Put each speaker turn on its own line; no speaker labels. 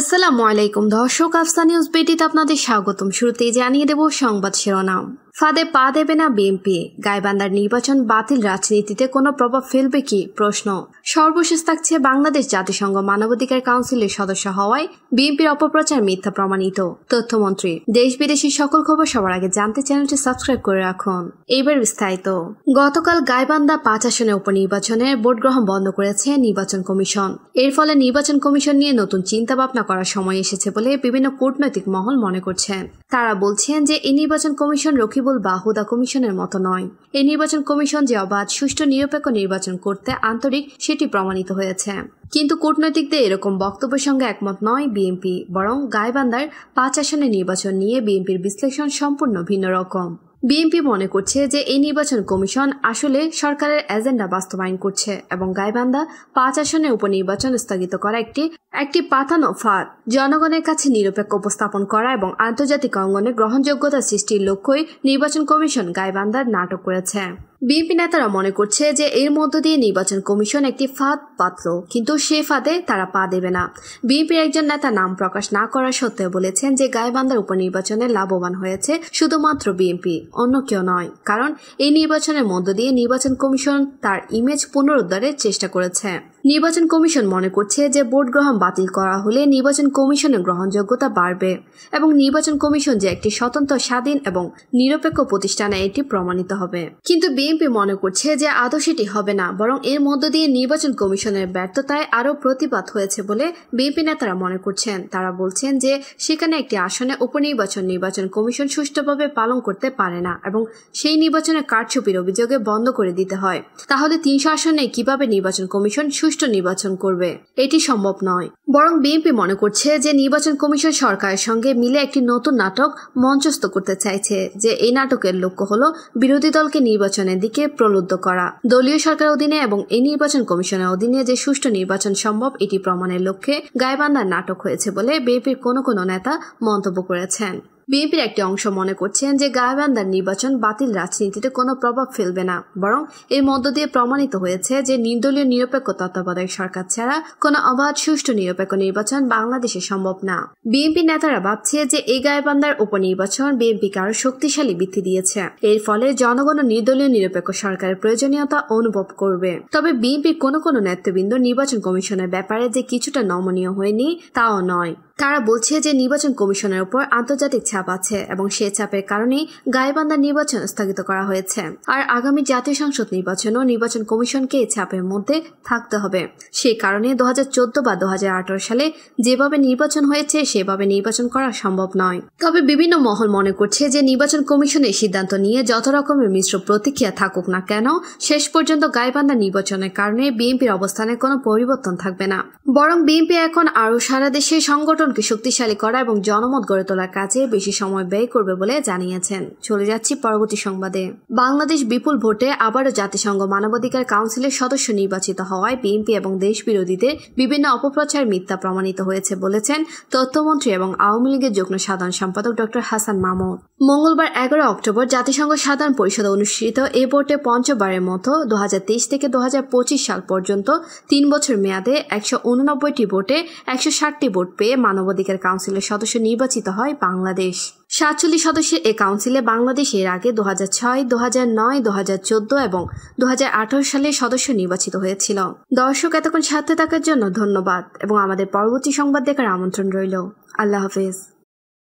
আসসালামু আলাইকুম দর্শক আফসানিউজ বেটিতে আপনাদের স্বাগতম শুরুতেই জানিয়ে দেব সংবাদ শিরোনাম ফাঁদে পা দেবে না বিএনপি গাইবান্ধার নির্বাচন বাতিল রাজনীতিতে কোনো প্রভাব ফেলবে কি প্রশ্ন সর্বশেষ থাকছে বাংলাদেশ জাতিসংঘ মানবাধিকার কাউন্সিলের সদস্য হওয়ায় বিএনপির অপপ্রচার মিথ্যা প্রমাণিত তথ্যমন্ত্রী দেশ বিদেশের সকল খবর সবার আগে জানতে চ্যানেলটি সাবস্ক্রাইব করে রাখুন এইবার বিস্তারিত গতকাল গাইবান্ধা পাঁচ আসনে উপনির্বাচনে ভোট গ্রহণ বন্ধ করেছে নির্বাচন কমিশন এর ফলে নির্বাচন কমিশন নিয়ে নতুন চিন্তা ভাবনা করার সময় এসেছে বলে বিভিন্ন কূটনৈতিক মহল মনে করছেন তারা বলছেন যে এই নির্বাচন কমিশন রকিবুল বাহুদা কমিশনের মতো নয় এই নির্বাচন কমিশন যে অবাধ সুষ্ঠু নিরপেক্ষ নির্বাচন করতে আন্তরিক সেটি প্রমাণিত হয়েছে কিন্তু কূটনৈতিকদের এরকম বক্তব্যের সঙ্গে একমত নয় বিএনপি বরং গাইবান্ধার পাঁচ আসনের নির্বাচন নিয়ে বিএনপির বিশ্লেষণ সম্পূর্ণ ভিন্ন রকম বিএনপি মনে করছে যে এই নির্বাচন কমিশন আসলে সরকারের এজেন্ডা বাস্তবায়ন করছে এবং গাইবান্ধা পাঁচ আসনে উপনির্বাচন স্থগিত করা একটি একটি পাতানো ফাঁদ জনগণের কাছে নিরপেক্ষ উপস্থাপন করা এবং আন্তর্জাতিক অঙ্গনে গ্রহণযোগ্যতা সৃষ্টির লক্ষ্যই নির্বাচন কমিশন গাইবান্ধার নাটক করেছে বিএনপি নেতারা মনে করছে যে এর মধ্য দিয়ে নির্বাচন কমিশন একটি ফাঁদ পাতল কিন্তু সে ফাঁদে তারা পা দেবে না বিএনপির একজন নেতা নাম প্রকাশ না করা সত্ত্বেও বলেছেন যে গাইবান্ধার উপনির্বাচনে লাভবান হয়েছে শুধুমাত্র বিএনপি অন্য কেউ নয় কারণ এই নির্বাচনের মধ্য দিয়ে নির্বাচন কমিশন তার ইমেজ পুনরুদ্ধারের চেষ্টা করেছে নির্বাচন কমিশন মনে করছে যে ভোট গ্রহণ বাতিল করা হলে নির্বাচন কমিশনের গ্রহণযোগ্যতা বাড়বে এবং নির্বাচন কমিশন যে একটি স্বতন্ত্র স্বাধীন এবং নিরপেক্ষ প্রতিষ্ঠানে এটি প্রমাণিত হবে কিন্তু বিএনপি মনে করছে যে আদর্শটি হবে না বরং এর মধ্য দিয়ে নির্বাচন কমিশনের ব্যর্থতায় আরও প্রতিবাদ হয়েছে বলে বিএনপি নেতারা মনে করছেন তারা বলছেন যে সেখানে একটি আসনে উপনির্বাচন নির্বাচন কমিশন সুষ্ঠুভাবে পালন করতে পারে না এবং সেই নির্বাচনের কারচুপির অভিযোগে বন্ধ করে দিতে হয় তাহলে তিনশো আসনে কিভাবে নির্বাচন কমিশন সুষ্ঠু নির্বাচন করবে এটি সম্ভব নয় বরং বিএনপি মনে করছে যে নির্বাচন কমিশন সরকারের সঙ্গে মিলে একটি নতুন নাটক মঞ্চস্থ করতে চাইছে যে এই নাটকের লক্ষ্য হল বিরোধী দলকে নির্বাচনের দিকে প্রলুব্ধ করা দলীয় সরকারের অধীনে এবং এই নির্বাচন কমিশনের অধীনে যে সুষ্ঠু নির্বাচন সম্ভব এটি প্রমাণের লক্ষ্যে গায়বান্ধার নাটক হয়েছে বলে বিএনপির কোনো কোনো নেতা মন্তব্য করেছেন বিএনপির একটি অংশ মনে করছেন যে গায়বান্দার নির্বাচন বাতিল রাজনীতিতে কোনো প্রভাব ফেলবে না বরং এর মধ্য দিয়ে প্রমাণিত হয়েছে যে নির্দলীয় নিরপেক্ষ তত্ত্বাবধায়ক সরকার ছাড়া কোনো অবাধ সুষ্ঠু নিরপেক্ষ নির্বাচন বাংলাদেশে সম্ভব না বিএনপি নেতারা ভাবছে যে এই গায়বান্দার উপনির্বাচন বিএনপিকে আরও শক্তিশালী বৃদ্ধি দিয়েছে এর ফলে জনগণ নির্দলীয় নিরপেক্ষ সরকারের প্রয়োজনীয়তা অনুভব করবে তবে বিএনপির কোনো কোনো নেতৃবৃন্দ নির্বাচন কমিশনের ব্যাপারে যে কিছুটা নমনীয় হয়নি তাও নয় তারা বলছে যে নির্বাচন কমিশনের উপর আন্তর্জাতিক চাপ আছে এবং সে চাপের কারণেই গায়েবান্ধার নির্বাচন স্থগিত করা হয়েছে আর আগামী জাতীয় সংসদ নির্বাচনও নির্বাচন কমিশনকে এই চাপের মধ্যে থাকতে হবে সে কারণে দু বা দু সালে যেভাবে নির্বাচন হয়েছে সেভাবে নির্বাচন করা সম্ভব নয় তবে বিভিন্ন মহল মনে করছে যে নির্বাচন কমিশনের সিদ্ধান্ত নিয়ে যত রকমের মিশ্র প্রতিক্রিয়া থাকুক না কেন শেষ পর্যন্ত গাইবান্ধা নির্বাচনের কারণে বিএনপির অবস্থানে কোনো পরিবর্তন থাকবে না বরং বিএনপি এখন আরও সারা দেশে সংগঠন সংগঠনকে শক্তিশালী করা এবং জনমত গড়ে তোলার কাজে বেশি সময় ব্যয় করবে বলে জানিয়েছেন চলে যাচ্ছি পরবর্তী সংবাদে বাংলাদেশ বিপুল ভোটে আবারও জাতিসংঘ মানবাধিকার কাউন্সিলের সদস্য নির্বাচিত হওয়ায় বিএনপি এবং দেশ বিরোধীদের বিভিন্ন অপপ্রচার মিথ্যা প্রমাণিত হয়েছে বলেছেন তথ্যমন্ত্রী এবং আওয়ামী লীগের যুগ্ম সাধারণ সম্পাদক ড হাসান মামুদ মঙ্গলবার এগারো অক্টোবর জাতিসংঘ সাধারণ পরিষদে অনুষ্ঠিত এ ভোটে পঞ্চবারের মতো দু থেকে দু সাল পর্যন্ত তিন বছর মেয়াদে একশো উননব্বইটি ভোটে একশো ষাটটি ভোট পেয়ে মানবাধিকার কাউন্সিলের সদস্য নির্বাচিত হয় বাংলাদেশ সাতচল্লিশ সদস্যের এ কাউন্সিলে বাংলাদেশ এর আগে দু হাজার ছয় দু হাজার নয় দু হাজার চোদ্দ এবং দু হাজার আঠারো সালে সদস্য নির্বাচিত হয়েছিল দর্শক এতক্ষণ সাথে থাকার জন্য ধন্যবাদ এবং আমাদের পরবর্তী সংবাদ দেখার আমন্ত্রণ রইল আল্লাহ হাফেজ